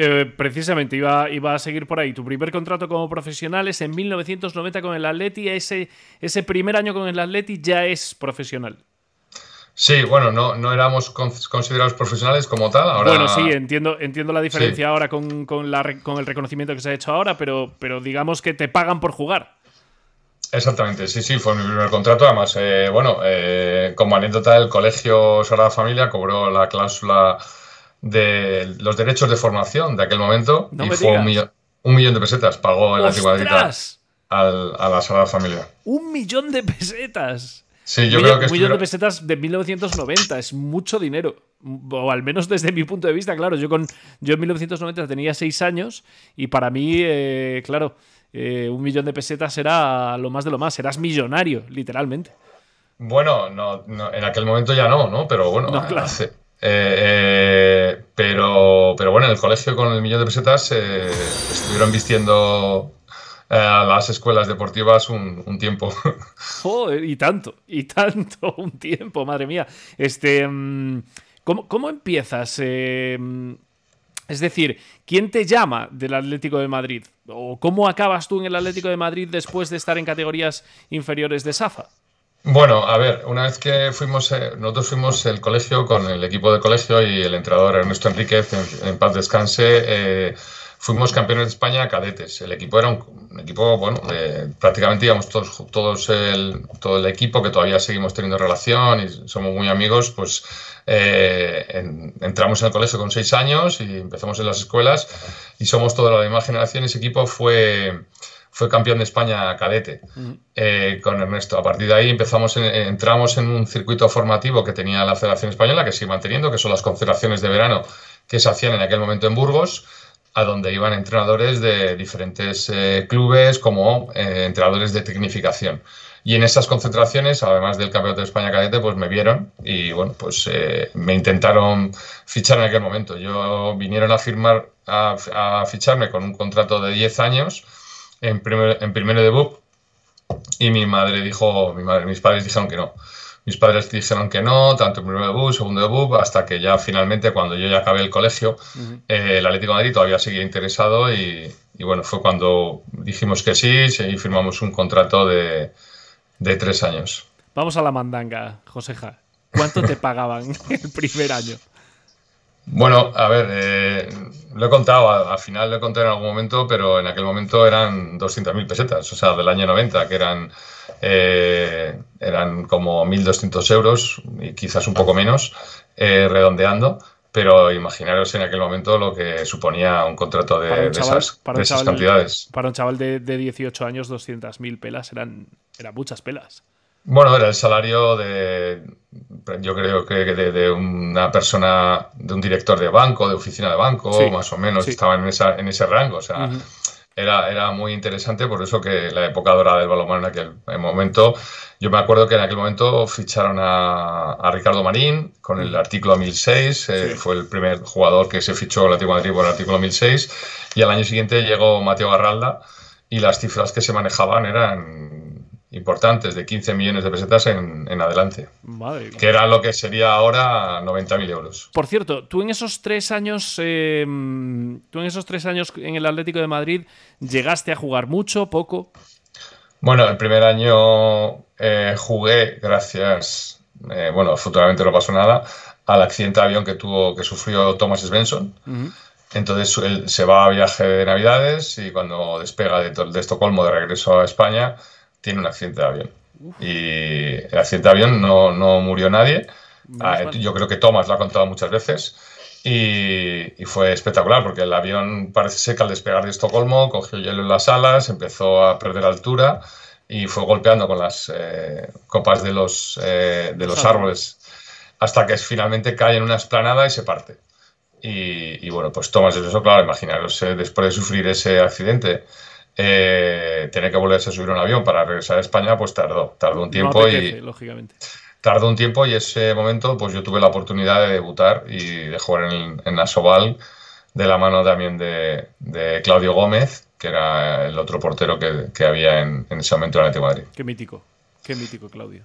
Eh, precisamente, iba, iba, a seguir por ahí. Tu primer contrato como profesional es en 1990 con el Atleti. Ese, ese primer año con el Atleti ya es profesional. Sí, bueno, no, no éramos considerados profesionales como tal. Bueno, sí, entiendo, entiendo la diferencia ahora con, la, con, el reconocimiento que se ha hecho ahora, pero, pero digamos que te pagan por jugar. Exactamente, sí, sí, fue mi primer contrato. Además, eh, bueno, eh, como anécdota, el colegio Sagrada Familia cobró la cláusula de los derechos de formación de aquel momento y fue un millón, de pesetas, pagó el al a la sala familiar. ¡Un millón de pesetas! Sí, yo creo que Un millón de pesetas de 1990, es mucho dinero. O al menos desde mi punto de vista, claro. Yo, con, yo en 1990 tenía 6 años y para mí, eh, claro, eh, un millón de pesetas era lo más de lo más. Eras millonario, literalmente. Bueno, no, en aquel momento ya no, ¿no? Pero bueno, no, claro. Eh, pero, bueno, en el colegio con el millón de pesetas eh, estuvieron vistiendo eh, a las escuelas deportivas un, tiempo. y tanto, y tanto, un tiempo, madre mía. Este, mm, ¿cómo, empiezas? Eh, mm, es decir, ¿quién te llama del Atlético de Madrid? ¿O cómo acabas tú en el Atlético de Madrid después de estar en categorías inferiores de Safa? Bueno, a ver, una vez que fuimos, eh, nosotros fuimos el colegio con el equipo de colegio y el entrenador Ernesto Enríquez, en, paz descanse, eh, fuimos campeones de España cadetes. El equipo era un, equipo, bueno, prácticamente íbamos todos, todos el, todo el equipo que todavía seguimos teniendo relación y somos muy amigos, pues eh, entramos en el colegio con seis años y empezamos en las escuelas y somos toda la misma generación. Ese equipo fue fue campeón de España cadete eh, con Ernesto. A partir de ahí empezamos entramos en un circuito formativo que tenía la Federación Española, que sigue manteniendo, que son las concentraciones de verano que se hacían en aquel momento en Burgos, a donde iban entrenadores de diferentes eh, clubes como eh, entrenadores de tecnificación. Y en esas concentraciones, además del Campeonato de España Cadete, pues me vieron y bueno, pues me intentaron fichar en aquel momento. Yo vinieron a firmar, a, a ficharme con un contrato de 10 años en, primer, en primero de y mi madre dijo, mi madre, mis padres dijeron que no. Mis padres dijeron que no, tanto en primero de segundo de hasta que ya finalmente cuando yo ya acabé el colegio, eh, el Atlético de Madrid todavía seguía interesado y, bueno, fue cuando dijimos que sí y firmamos un contrato de, de tres años. Vamos a la mandanga, Joseja. ¿Cuánto te pagaban el primer año? Bueno, a ver, eh, lo he contado, al final lo he contado en algún momento, pero en aquel momento eran 200.000 pesetas, o sea, del año 90, que eran, eh, eran como 1.200 euros y quizás un poco menos, eh, redondeando. Pero imaginaros en aquel momento lo que suponía un contrato de, esas, cantidades. Para un chaval de, 18 años, 200.000 pelas eran, eran muchas pelas. Bueno, era el salario de, yo creo que de, una persona, de un director de banco, de oficina de banco, más o menos, estaba en, en ese rango. O sea, era, era muy interesante, por eso que la época dorada del balonmano en aquel momento, yo me acuerdo que en aquel momento ficharon a, a Ricardo Marín con el artículo 1006, eh, fue el primer jugador que se fichó la de Madrid por el artículo 1006, y al año siguiente llegó Mateo Garralda y las cifras que se manejaban eran importantes de 15 millones de pesetas en, adelante. que era lo que sería ahora 90.000 euros. Por cierto, tú en esos tres años, em, tú en esos años en el Atlético de Madrid, ¿llegaste a jugar mucho, poco? Bueno, el primer año eh, jugué gracias, eh, bueno, futuramente no pasó nada, al accidente de avión que tuvo, que sufrió Thomas Svensson. Entonces él se va a viaje de Navidades y cuando despega de, de Estocolmo de regreso a España, tiene un accidente de avión. Y el accidente de avión no, no murió nadie. Ah, yo creo que Thomas lo ha contado muchas veces. Y, fue espectacular porque el avión parece seca que al despegar de Estocolmo cogió hielo en las alas, empezó a perder altura y fue golpeando con las eh, copas de los, eh, de los árboles hasta que finalmente cae en una esplanada y se parte. Y, bueno, pues Thomas eso, claro, imaginaros eh, después de sufrir ese accidente eh, tener que volverse a subir un avión para regresar a España, pues tardó, tardó un tiempo y... Lógicamente. Tardó un tiempo y ese momento pues yo tuve la oportunidad de debutar y de jugar en, en Asobal de la mano también de, Claudio Gómez, que era el otro portero que, había en, ese momento en Atlético de Madrid. Qué mítico, qué mítico Claudio.